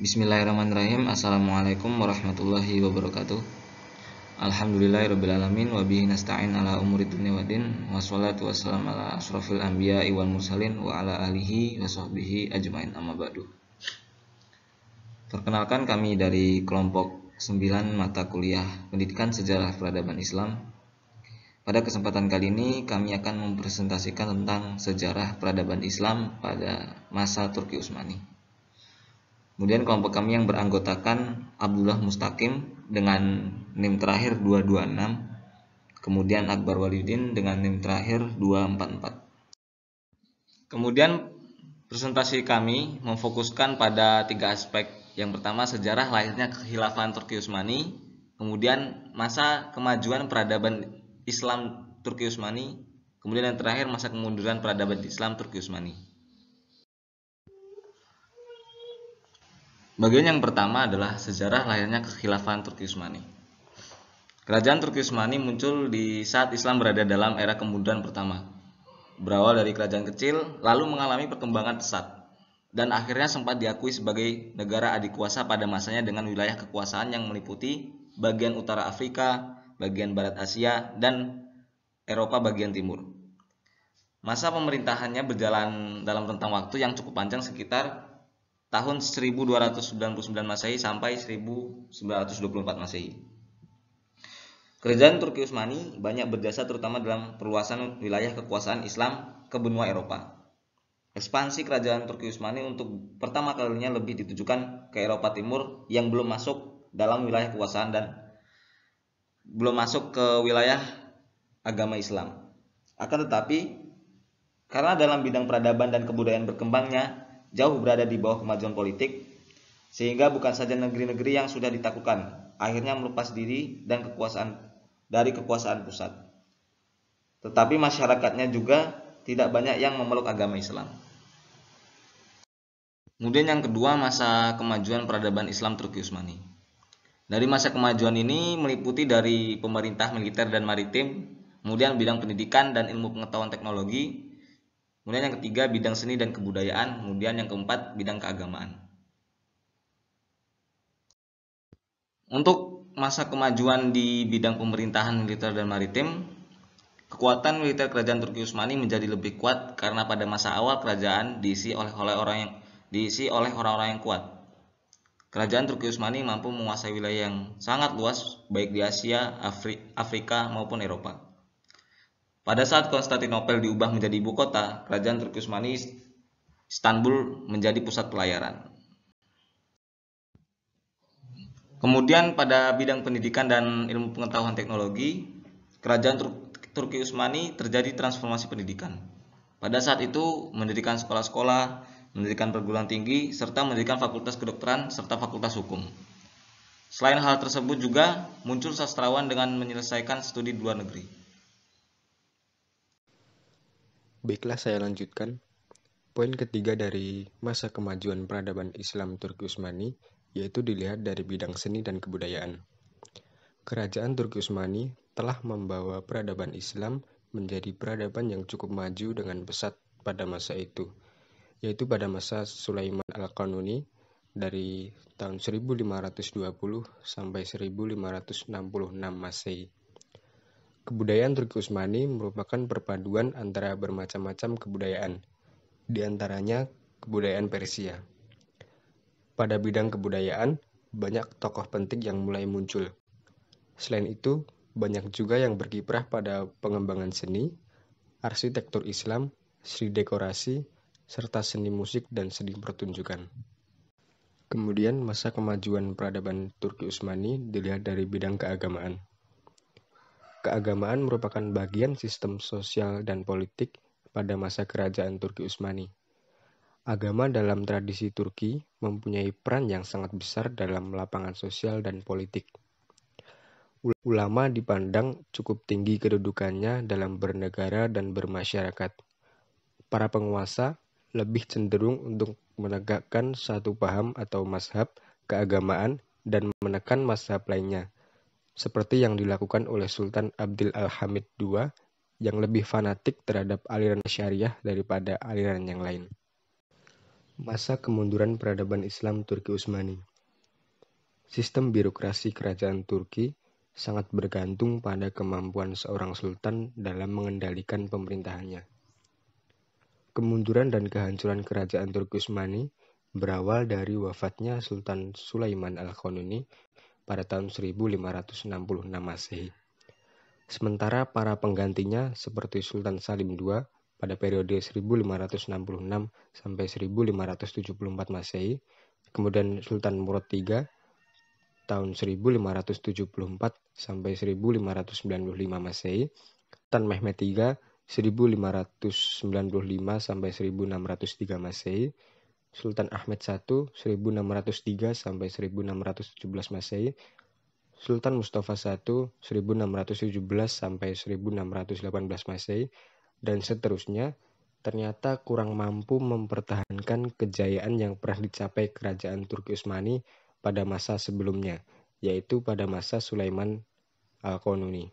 Bismillahirrahmanirrahim Assalamualaikum warahmatullahi wabarakatuh Alhamdulillahirrabbilalamin Wabihi nasta'in ala umuri dunia wa din Wassalatu wassalam ala asrafil anbiya Iwan mursalin Wa ala alihi wa sahbihi ajmain amma ba'du Perkenalkan kami dari kelompok 9 mata kuliah Pendidikan Sejarah Peradaban Islam Pada kesempatan kali ini kami akan mempresentasikan tentang sejarah peradaban Islam pada masa Turki Utsmani. Kemudian kelompok kami yang beranggotakan Abdullah Mustaqim dengan NIM terakhir 226. Kemudian Akbar Walidin dengan NIM terakhir 244. Kemudian presentasi kami memfokuskan pada tiga aspek. Yang pertama sejarah lahirnya kekhilafan Turki Utsmani, kemudian masa kemajuan peradaban Islam Turki Utsmani, kemudian yang terakhir masa kemunduran peradaban Islam Turki Utsmani. Bagian yang pertama adalah sejarah lahirnya kekhilafan Turki Utsmani. Kerajaan Turki Utsmani muncul di saat Islam berada dalam era kemunduran pertama. Berawal dari kerajaan kecil, lalu mengalami perkembangan pesat dan akhirnya sempat diakui sebagai negara adikuasa pada masanya dengan wilayah kekuasaan yang meliputi bagian utara Afrika, bagian barat Asia, dan Eropa bagian timur. Masa pemerintahannya berjalan dalam rentang waktu yang cukup panjang sekitar tahun 1299 Masehi sampai 1924 Masehi. Kerajaan Turki Utsmani banyak berjasa terutama dalam perluasan wilayah kekuasaan Islam ke benua Eropa. Ekspansi kerajaan Turki Utsmani untuk pertama kalinya lebih ditujukan ke Eropa Timur yang belum masuk dalam wilayah kekuasaan dan belum masuk ke wilayah agama Islam. Akan tetapi, karena dalam bidang peradaban dan kebudayaan berkembangnya, jauh berada di bawah kemajuan politik, sehingga bukan saja negeri-negeri yang sudah ditaklukkan, akhirnya melepas diri dan kekuasaan dari kekuasaan pusat. Tetapi masyarakatnya juga tidak banyak yang memeluk agama Islam. Kemudian yang kedua masa kemajuan peradaban Islam Turki Utsmani. Dari masa kemajuan ini meliputi dari pemerintah militer dan maritim, kemudian bidang pendidikan dan ilmu pengetahuan teknologi, Kemudian yang ketiga bidang seni dan kebudayaan, kemudian yang keempat bidang keagamaan. Untuk masa kemajuan di bidang pemerintahan militer dan maritim, kekuatan militer kerajaan Turki Utsmani menjadi lebih kuat karena pada masa awal kerajaan diisi oleh oleh orang yang diisi oleh orang-orang yang kuat. Kerajaan Turki Utsmani mampu menguasai wilayah yang sangat luas baik di Asia, Afri, Afrika maupun Eropa. Pada saat Konstantinopel diubah menjadi ibu kota, kerajaan Turki Utsmani Istanbul menjadi pusat pelayaran. Kemudian pada bidang pendidikan dan ilmu pengetahuan teknologi, kerajaan Turki Utsmani terjadi transformasi pendidikan. Pada saat itu mendirikan sekolah-sekolah, mendirikan perguruan tinggi, serta mendirikan fakultas kedokteran serta fakultas hukum. Selain hal tersebut juga muncul sastrawan dengan menyelesaikan studi di luar negeri. Baiklah saya lanjutkan. Poin ketiga dari masa kemajuan peradaban Islam Turki Utsmani yaitu dilihat dari bidang seni dan kebudayaan. Kerajaan Turki Utsmani telah membawa peradaban Islam menjadi peradaban yang cukup maju dengan pesat pada masa itu, yaitu pada masa Sulaiman Al-Qanuni dari tahun 1520 sampai 1566 Masehi. Kebudayaan Turki Utsmani merupakan perpaduan antara bermacam-macam kebudayaan, diantaranya kebudayaan Persia. Pada bidang kebudayaan, banyak tokoh penting yang mulai muncul. Selain itu, banyak juga yang berkiprah pada pengembangan seni, arsitektur Islam, seni dekorasi, serta seni musik dan seni pertunjukan. Kemudian masa kemajuan peradaban Turki Utsmani dilihat dari bidang keagamaan. Keagamaan merupakan bagian sistem sosial dan politik pada masa kerajaan Turki Utsmani. Agama dalam tradisi Turki mempunyai peran yang sangat besar dalam lapangan sosial dan politik. Ulama dipandang cukup tinggi kedudukannya dalam bernegara dan bermasyarakat. Para penguasa lebih cenderung untuk menegakkan satu paham atau mazhab keagamaan dan menekan mazhab lainnya seperti yang dilakukan oleh Sultan Abdul Al-Hamid II yang lebih fanatik terhadap aliran syariah daripada aliran yang lain. Masa kemunduran peradaban Islam Turki Utsmani Sistem birokrasi kerajaan Turki sangat bergantung pada kemampuan seorang sultan dalam mengendalikan pemerintahannya. Kemunduran dan kehancuran kerajaan Turki Utsmani berawal dari wafatnya Sultan Sulaiman Al-Qanuni pada tahun 1566 Masehi. Sementara para penggantinya seperti Sultan Salim II pada periode 1566 sampai 1574 Masehi, kemudian Sultan Murad III tahun 1574 sampai 1595 Masehi, Sultan Mehmed III 1595 sampai 1603 Masehi, Sultan Ahmed I 1603 1617 Masehi, Sultan Mustafa I 1617 sampai 1618 Masehi, dan seterusnya ternyata kurang mampu mempertahankan kejayaan yang pernah dicapai kerajaan Turki Utsmani pada masa sebelumnya, yaitu pada masa Sulaiman Al-Qanuni.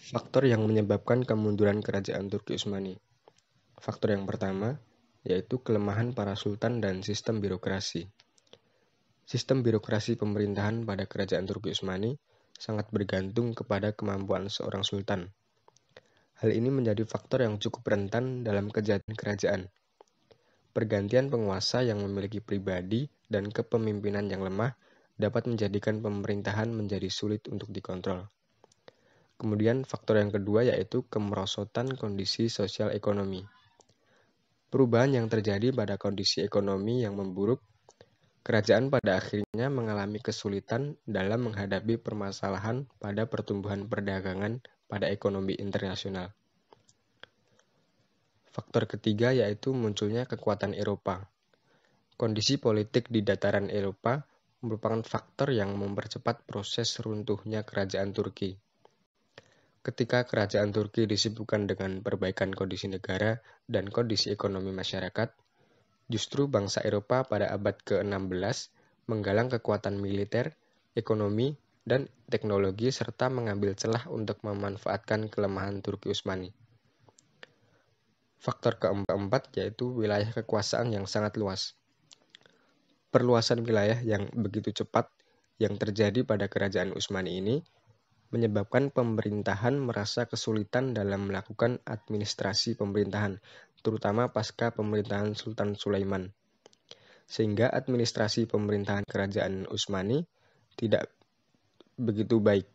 Faktor yang menyebabkan kemunduran kerajaan Turki Utsmani. Faktor yang pertama, yaitu kelemahan para sultan dan sistem birokrasi. Sistem birokrasi pemerintahan pada kerajaan Turki Utsmani sangat bergantung kepada kemampuan seorang sultan. Hal ini menjadi faktor yang cukup rentan dalam kejadian kerajaan. Pergantian penguasa yang memiliki pribadi dan kepemimpinan yang lemah dapat menjadikan pemerintahan menjadi sulit untuk dikontrol. Kemudian faktor yang kedua yaitu kemerosotan kondisi sosial ekonomi. Perubahan yang terjadi pada kondisi ekonomi yang memburuk, kerajaan pada akhirnya mengalami kesulitan dalam menghadapi permasalahan pada pertumbuhan perdagangan pada ekonomi internasional. Faktor ketiga yaitu munculnya kekuatan Eropa. Kondisi politik di dataran Eropa merupakan faktor yang mempercepat proses runtuhnya kerajaan Turki. Ketika kerajaan Turki disibukkan dengan perbaikan kondisi negara dan kondisi ekonomi masyarakat, justru bangsa Eropa pada abad ke-16 menggalang kekuatan militer, ekonomi, dan teknologi serta mengambil celah untuk memanfaatkan kelemahan Turki Utsmani. Faktor keempat yaitu wilayah kekuasaan yang sangat luas. Perluasan wilayah yang begitu cepat yang terjadi pada kerajaan Utsmani ini menyebabkan pemerintahan merasa kesulitan dalam melakukan administrasi pemerintahan, terutama pasca pemerintahan Sultan Sulaiman. Sehingga administrasi pemerintahan kerajaan Utsmani tidak begitu baik.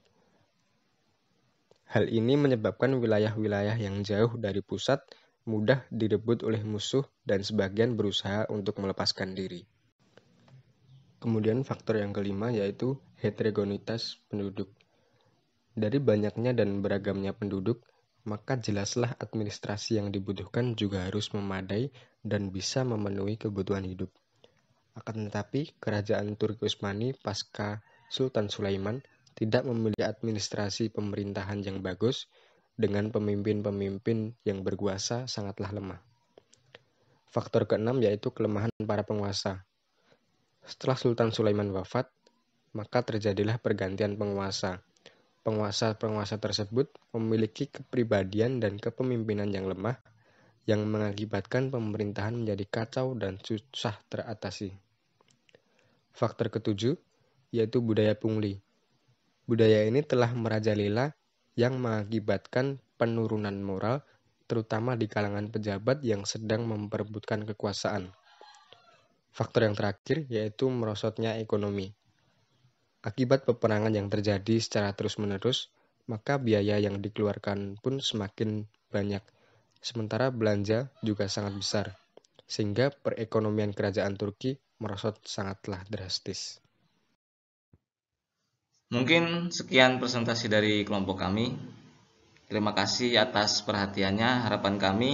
Hal ini menyebabkan wilayah-wilayah yang jauh dari pusat mudah direbut oleh musuh dan sebagian berusaha untuk melepaskan diri. Kemudian faktor yang kelima yaitu heterogenitas penduduk. Dari banyaknya dan beragamnya penduduk, maka jelaslah administrasi yang dibutuhkan juga harus memadai dan bisa memenuhi kebutuhan hidup. Akan tetapi, kerajaan Turki Utsmani pasca Sultan Sulaiman tidak memiliki administrasi pemerintahan yang bagus dengan pemimpin-pemimpin yang berkuasa sangatlah lemah. Faktor keenam yaitu kelemahan para penguasa. Setelah Sultan Sulaiman wafat, maka terjadilah pergantian penguasa penguasa-penguasa tersebut memiliki kepribadian dan kepemimpinan yang lemah yang mengakibatkan pemerintahan menjadi kacau dan susah teratasi. Faktor ketujuh yaitu budaya pungli. Budaya ini telah merajalela yang mengakibatkan penurunan moral terutama di kalangan pejabat yang sedang memperebutkan kekuasaan. Faktor yang terakhir yaitu merosotnya ekonomi. Akibat peperangan yang terjadi secara terus-menerus, maka biaya yang dikeluarkan pun semakin banyak, sementara belanja juga sangat besar, sehingga perekonomian kerajaan Turki merosot sangatlah drastis. Mungkin sekian presentasi dari kelompok kami. Terima kasih atas perhatiannya. Harapan kami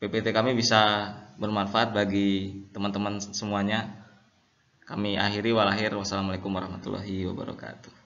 PPT kami bisa bermanfaat bagi teman-teman semuanya. Kami akhiri walakhir. Wassalamualaikum warahmatullahi wabarakatuh.